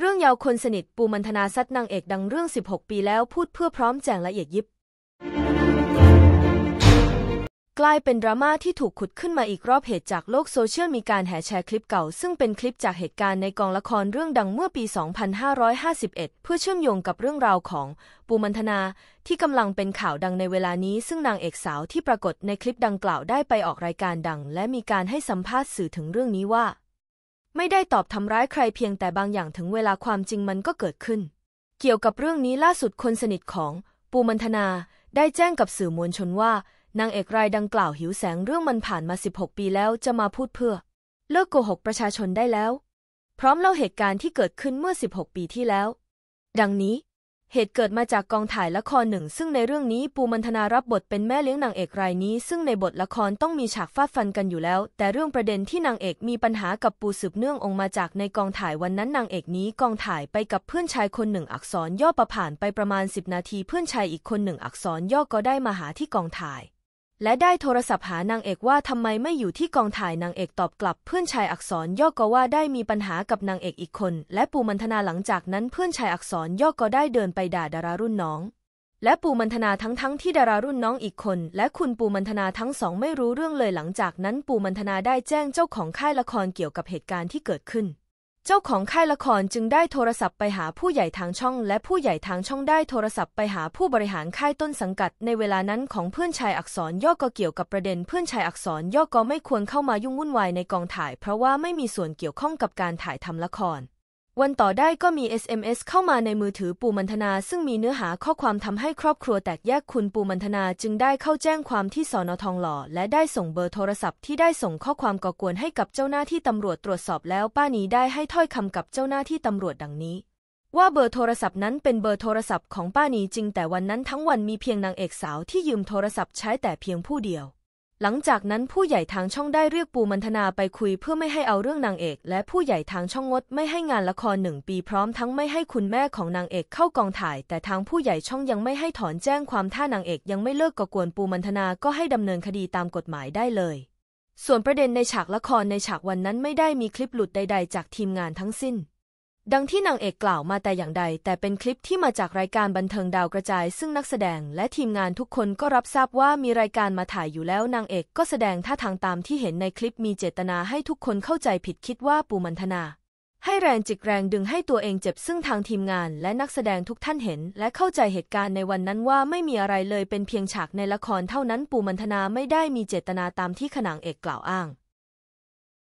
เรื่องยาวคนสนิทปูมันธนาซัดนางเอก ดังเรื่อง 16 ปีแล้วพูดเพื่อพร้อมแจงละเอียดยิบ กลายเป็นดราม่าที่ถูกขุดขึ้นมาอีกรอบเหตุจากโลกโซเชียลมีการแห่แชร์คลิปเก่าซึ่งเป็นคลิปจากเหตุการณ์ในกองละครเรื่องดังเมื่อปี 2551 เพื่อเชื่อมโยงกับเรื่องราวของ ปูมันธนาที่กำลังเป็นข่าวดังในเวลานี้ ซึ่งนางเอกสาวที่ปรากฏในคลิปดังกล่าวได้ไปออกรายการดัง และมีการให้สัมภาษณ์สื่อถึงเรื่องนี้ว่าไม่ได้ตอบทำร้ายใครเพียงแต่บางอย่างถึงเวลาความจริงมันก็เกิดขึ้น เกี่ยวกับเรื่องนี้ล่าสุดคนสนิทของ ปูมันธนาได้แจ้งกับสื่อมวลชนว่า นางเอกรายดังกล่าวหิวแสงเรื่องมันผ่านมา 16ปีแล้วจะมาพูดเพื่อ เลิกโกหกประชาชนได้แล้ว พร้อมเล่าเหตุการณ์ที่เกิดขึ้นเมื่อ16ปีที่แล้ว ดังนี้เหตุเกิดมาจากกองถ่ายละครหนึ่ง ซึ่งในเรื่องนี้ปูมันธนารับบทเป็นแม่เลี้ยงนางเอกรายนี้ ซึ่งในบทละครต้องมีฉากฟาดฟันกันอยู่แล้ว แต่เรื่องประเด็นที่นางเอกมีปัญหากับปูสืบเนื่ององมาจากในกองถ่าย วันนั้นนางเอกนี้กองถ่ายไปกับเพื่อนชายคนหนึ่งอักษรย่อประผ่านไปประมาณ10นาทีเพื่อนชายอีกคนหนึ่งอักษรย่อก็ได้มาหาที่กองถ่ายและได้โทรศัพท์หานางเอกว่าทำไมไม่อยู่ที่กองถ่ายนางเอกตอบกลับ เพื่อนชายอักษรย่อก็ว่าได้มีปัญหากับนางเอกอีกคน และปูมันธนาหลังจากนั้นเพื่อนชายอักษรย่อก็ได้เดินไปด่าดารารุ่นน้อง และปูมันธนาทั้งทั้งที่ดารารุ่นน้องอีกคน และคุณปูมันธนาทั้งสองไม่รู้เรื่องเลยหลังจากนั้นปูมันธนาได้แจ้งเจ้าของค่ายละครเกี่ยวกับเหตุการณ์ที่เกิดขึ้นเจ้าของค่ายละครจึงได้โทรศัพท์ไปหาผู้ใหญ่ทางช่อง และผู้ใหญ่ทางช่องได้โทรศัพท์ไปหาผู้บริหารค่ายต้นสังกัด ในเวลานั้นของเพื่อนชายอักษรย่อก็เกี่ยวกับประเด็น เพื่อนชายอักษรย่อก็ไม่ควรเข้ามายุ่งวุ่นวายในกองถ่าย เพราะว่าไม่มีส่วนเกี่ยวข้องกับการถ่ายทำละครวันต่อได้ก็มี SMS เข้ามาในมือถือปูมันธนา ซึ่งมีเนื้อหาข้อความทำให้ครอบครัวแตกแยกคุณปูมันธนาจึงได้เข้าแจ้งความที่สอนอทองหล่อ และได้ส่งเบอร์โทรศัพท์ ที่ได้ส่งข้อความก่อกวนให้กับเจ้าหน้าที่ตำรวจตรวจสอบแล้วป้านีได้ให้ถ้อยคำกับเจ้าหน้าที่ตำรวจดังนี้ ว่าเบอร์โทรศัพท์นั้นเป็นเบอร์โทรศัพท์ของป้านีจริง แต่วันนั้นทั้งวันมีเพียงนางเอกสาวที่ยืมโทรศัพท์ใช้แต่เพียงผู้เดียวหลังจากนั้นผู้ใหญ่ทางช่องได้เรียกปูมันธนาไปคุยเพื่อไม่ให้เอาเรื่องนางเอก และผู้ใหญ่ทางช่องงดไม่ให้งานละครหนึ่งปีพร้อมทั้งไม่ให้คุณแม่ของนางเอกเข้ากองถ่าย แต่ทางผู้ใหญ่ช่องยังไม่ให้ถอนแจ้งความถ้านางเอกยังไม่เลิกก่อกวนปูมันธนาก็ให้ดำเนินคดีตามกฎหมายได้เลย ส่วนประเด็นในฉากละครในฉากวันนั้นไม่ได้มีคลิปหลุดใดๆจากทีมงานทั้งสิ้นดังที่นางเอกกล่าวมาแต่อย่างใด แต่เป็นคลิปที่มาจากรายการบันเทิงดาวกระจาย ซึ่งนักแสดงและทีมงานทุกคนก็รับทราบว่ามีรายการมาถ่ายอยู่แล้วนางเอกก็แสดงท่าทางตามที่เห็นในคลิปมีเจตนาให้ทุกคนเข้าใจผิดคิดว่าปูมันธนา ให้แรงจิกแรงดึงให้ตัวเองเจ็บซึ่งทางทีมงาน และนักแสดงทุกท่านเห็น และเข้าใจเหตุการณ์ในวันนั้นว่าไม่มีอะไรเลยเป็นเพียงฉากในละครเท่านั้นปูมันธนาไม่ได้มีเจตนาตามที่ขนางเอกกล่าวอ้าง